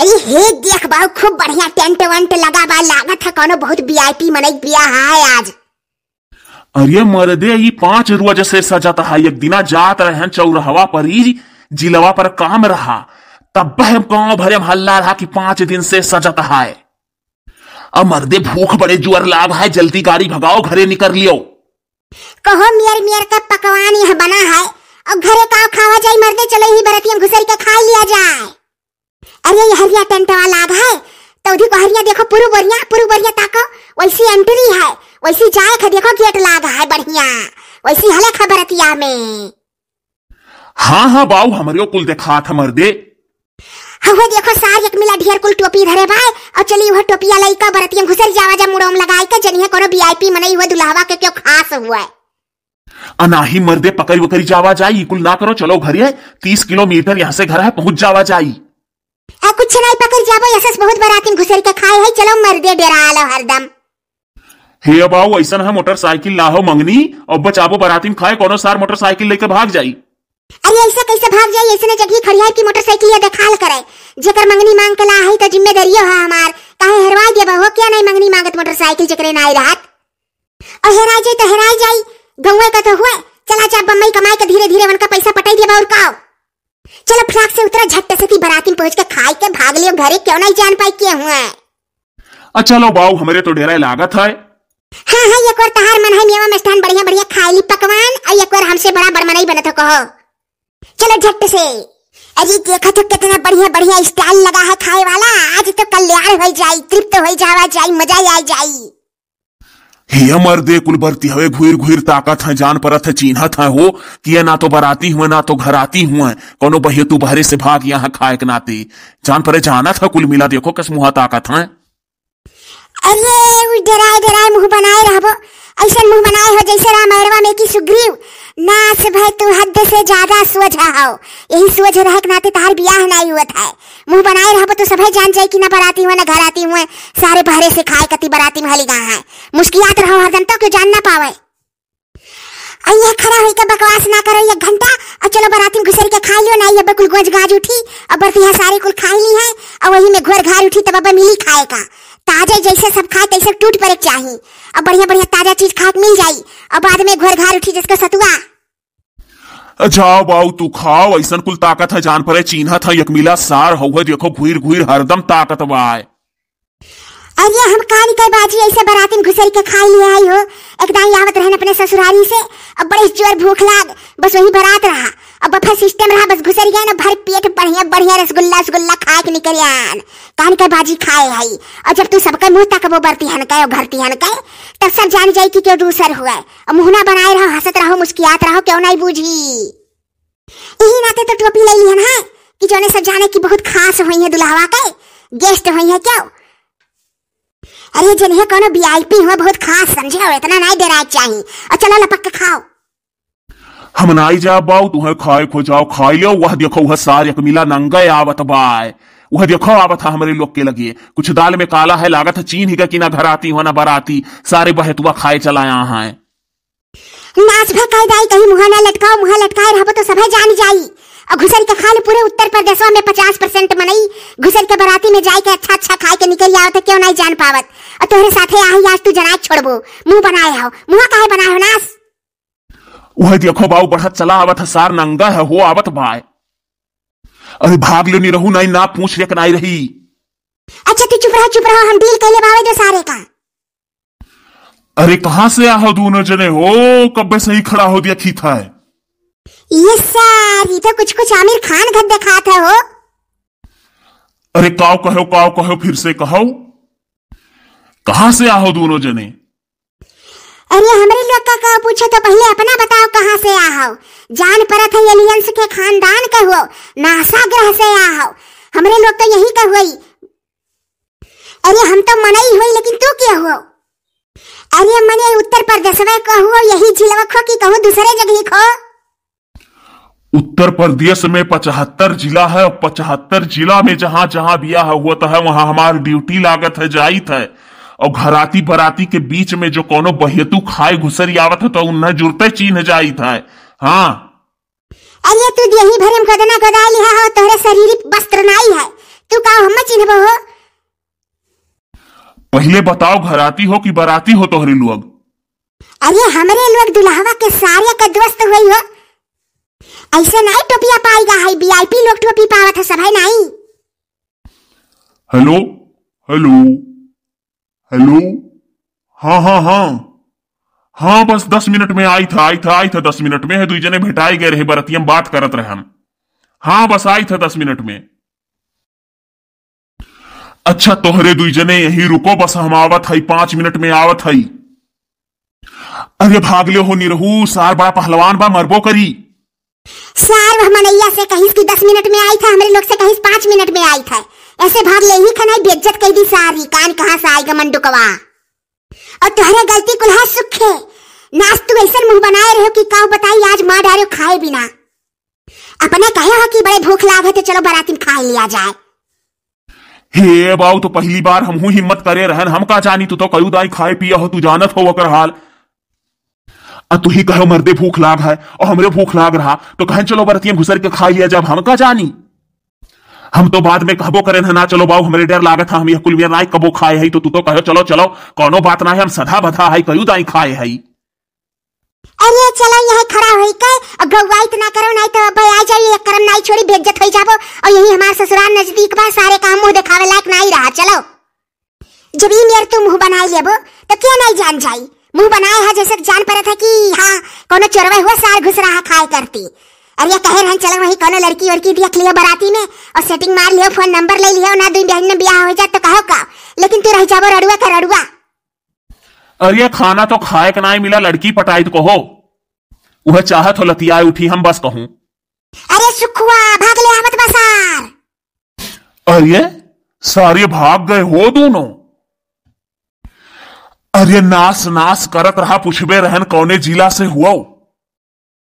अरे हे देख बाबू खूब बढ़िया टेंट वेंट लगा बा लागत है कोनो बहुत वीआईपी मनई बियाह है आज अरे मरदे ये पांच रोज से सजाता है एक दिना जात रहे चौराहवा पर ही जिलवा पर काम रहा तब गांव भरे में हल्ला रहा कि पांच दिन से सजाता है अब मर्दे भूख बड़े जुअर लाभ है जल्दी गाड़ी भगाओ घरे निकल लियो कहो मियर मियर का पकवान यह बना है अब घरे का खावा जाई मर्दे चले ही बरतिया घुसर के जाए के देखो गेट लागा है बढ़िया वैसी हले खबर तिया में हाँ हाँ बाऊ हमरियो कुल देखा था मर दे हवे हाँ, देखो सार एक मिला ढेर कुल टोपी धरे भाई और चली वह टोपिया का बरतिया घुसर जावा जा मुड़ोम लगाई के जनिए कोनो वीआईपी मने हुए दुलावा के क्यों खास हुआ है अनाही मर्दे पकड़ वकरी जावा जाई कुल ना करो चलो घर घरिए तीस किलोमीटर यहाँ से घर है पहुंच जावा जाई कुछ नहीं पकड़ जाबो यसस बहुत बरातिन घुसर के खाए है चलो मर्दे डेरा लो हरदम हे बाबू ऐसा है मोटरसाइकिल लाहो मंगनी और बचाबो बराती में खाए कौन सार मोटरसाइकिल लेकर भाग जाई अरे ऐसा कैसे भाग जाई ऐसे ना जगह खड़ियार की मोटरसाइकिल देखाल करे जेकर मंगनी मांग के ला है तो जिम्मेदारी हो हमार काहे हरवा दे हो क्या नहीं मंगनी मांगत मोटरसाइकिल जेकरे नाई रात और हेरा जाई तो हेरा जाई गौए का तो हुए चला जा बम्बई कमाए के धीरे धीरे उनका पैसा पटाई देबा और का चलो फ्लाक से उतरा झट से बराती में पहुंच के खाई के भाग लियो घरे क्यों नहीं जान पाई के हुए अच्छा लो बाऊ हमारे तो डेरा लागत है हां हां ये कोर तहार मन है मेवा मस्तान बढ़िया बढ़िया खाली पकवान और ये कोर हमसे बड़ा बड़मनई बनत हो कहो चलो झट से अरे देखा तो कितना बढ़िया बढ़िया स्टाइल लगा है खाए वाला आज तो कल्याण हो जाए तृप्त हो जावा जाए मजा आ जाए ही अमर दे कुल कुलबरती हवे घुर घुर ताकत है जान परत है चीन चिन्हत है हो कि ना तो बराती हुए ना तो घर आती हुए कोनो बहिया तू बहरे से भाग यहाँ खाए के नाते जान परे जाना था कुल मिला देखो कस मुहा ताकत है अरे डराए डराए मुंह बनाए रहबो ऐसा मुंह बनाए हो जैसे राम अरवा में की सुग्रीव नाच भाई तू हद से ज्यादा सोच रहा हो यही सोच रहा है कि नाते तार ब्याह ना हुआ था मुंह बनाए रहबो तो सब जान जाए कि ना बराती हुआ ना घर आती हुआ सारे भरे से खाए कति बराती में हली गा है मुश्किलात रहो हरदम तो क्यों जान ना पावे अइया खड़ा होई के बकवास ना करो एक घंटा और चलो बराती में घुसर के खा लियो ना ये बकुल गोज गाज उठी अब बर्फी सारे कुल खा ली है और वही में घर घर उठी तब अब मिली खाए का ताजा जैसे सब खाए तैसे टूट पड़े चाहिए अब बढ़िया बढ़िया ताजा चीज खाए मिल जाए अब बाद में घर घर उठी जिसको सतुआ जाओ अच्छा, बाऊ तू खाओ ऐसा कुल ताकत है जान पर चिन्हत है यकमिला सार हौ देखो घुर घुर हरदम ताकत बाय अरे हम का निकल बाजी ऐसे बराती में घुसर के खाई ले आई हो एकदम यावत रहन अपने ससुरारी से अब बड़े जोर भूख लाग बस वही बरात रहा अब बफर सिस्टम रहा बस घुसर गया ना भर पेट बढ़िया बढ़िया रसगुल्ला रसगुल्ला खा के निकल यान कान के बाजी खाए है और जब तू सबका मुंह तक वो बरती हनकाय और घरती हनकाय तब सब जान जाई कि क्यों दूसर हुआ और मुहना बनाए रहो हंसत रहो मुस्कियात रहो क्यों नहीं बूझी यही नाते तो टोपी ले लिहन है कि जोने सब जाने की बहुत खास हुई है दुल्हावा के गेस्ट हुई है क्यों अरे जिन्हें कोनो वीआईपी हुआ बहुत खास समझे हो इतना नहीं देना चाहिए और चलो लपक के खाओ हम नहीं जा बाऊ तुम्हें खाए खो जाओ खाई लियो वह देखो वह सारे मिला नंगे आवत बाय वह देखो आवा था हमारे लोग के लगे कुछ दाल में काला है लागत है चीन ही का कि ना घर आती हुआ ना आती सारे बहतुआ खाए चला यहाँ है नाच भकाई दाई कहीं मुहा ना लटकाओ मुहा लटकाए रहबो तो सभे जान जाई और घुसर के खाल पूरे उत्तर प्रदेश में पचास परसेंट मनाई घुसर के बराती में जाए के अच्छा अच्छा खाए के निकल आओ तो क्यों नहीं जान पावत और तोहरे साथे आई आज तू जनाज छोड़बो मुंह बनाए हो मुंह कहे बनाए हो नास वह देखो बाऊ बढ़त चला आवत सार नंगा है हो आवत भाई अरे भाग नहीं रहू नहीं ना पूछ ले कनाई रही अच्छा तू चुप रहा चुप रहा हम डील कैले बावे जो सारे का अरे कहां से आ हो दोनों जने हो कब से ही खड़ा हो दिया थी था है? ये सारी तो कुछ कुछ आमिर खान घर देखा था हो अरे काओ कहो काओ कहो फिर से कहो कहां से आ हो दोनों जने अरे हमरे लोग का का पूछे तो पहले अपना बताओ कहाँ से आ हो जान परत है एलियंस के खानदान का हो नासा ग्रह से आ हो हमरे लोग तो यही का हुई अरे हम तो मनाई हुई लेकिन तू क्या हो अरे मने उत्तर प्रदेश में हो यही जिला खो की कहो दूसरे जगह खो उत्तर प्रदेश में पचहत्तर जिला है और पचहत्तर जिला में जहाँ जहाँ बिया हुआ तो है वहाँ हमारी ड्यूटी लागत है जाइत है और घराती बराती के बीच में जो कोनो बहेतु खाए घुसर आवत है तो उन जुड़ते चीन जाई था हाँ अरे तू यही भरम कदना गदाई हा हो तोरे शरीर वस्त्र नाई है तू का हम चीन बहो पहले बताओ घराती हो कि बराती हो तोहरी लोग अरे हमरे लोग दुल्हवा के सारे कद्वस्त हुई हो ऐसे नहीं टोपिया पाएगा है बीआईपी लोग टोपी पावत है सब है नहीं हेलो हेलो हेलो हाँ हाँ हाँ हाँ बस दस मिनट में आई था आई था आई था दस मिनट में है दुई जने भेटाए गए रहे बरतियम बात करत हम हाँ बस आई था दस मिनट में अच्छा तोहरे दुई जने यही रुको बस हम आवत हई पांच मिनट में आवत हई अरे भाग ले हो निरहू सार बड़ा पहलवान बा मरबो करी सार हमनैया से कहीं दस मिनट में आई था हमारे लोग से कहीं पांच मिनट में आई था ऐसे भाग ले ही खनाई बेज्जत कह दी सारी कान कहा साई का मंडुकवा और तुहरे गलती कुल है सुखे नाच तू ऐसा मुंह बनाए रहे हो कि काऊ बताई आज मां डारे खाए बिना अपने कहे हो कि बड़े भूख लाग है तो चलो बराती में खा लिया जाए हे बाऊ तो पहली बार हम हूं हिम्मत करे रहन हम का जानी तू तो कयू दाई खाए पिया हो तू जानत हो वकर हाल आ तू ही कहो मर्दे भूख लाग है और हमरे भूख लाग रहा तो कहे चलो बरतिया घुसर के खा लिया जब हम का जानी हम तो बाद में कहबो करें ना चलो बाबू हमारे डर लागत है हम यह कुलमिया नाय कबो खाए है तो तू तो कहो चलो चलो कोनो बात ना है हम सदा बधा है कयू दाई खाए है अरे चलो यही खड़ा होई के गौवा इतना करो नहीं तो अबे आ जाइए करम नहीं छोड़ी बेइज्जत हो जाबो और यही हमार ससुराल नजदीक बा सारे काम मुंह दिखावे लायक नहीं रहा चलो जब ही मेर तू मुंह बना लेबो तो क्या नहीं जान जाई मुंह बनाए है जैसे जान पड़त था कि हां कोनो चरवा हुआ सार घुस रहा खाए करती अरे कहे रहन चल वही कोनो लड़की उड़की दिया लियो बराती में और सेटिंग मार लियो फोन नंबर ले लियो ना दुई बहन ने ब्याह हो जाए तो कहो का लेकिन तू रह जाबो रड़ुआ का रड़ुआ अरे खाना तो खाए के नहीं मिला लड़की पटाई तो कहो वह चाहत हो लतिया उठी हम बस कहूं अरे सुखुआ भाग ले आवत बसार अरे सारे भाग गए हो दोनों अरे नास नास करत रहा पूछबे रहन कौने जिला से हुआ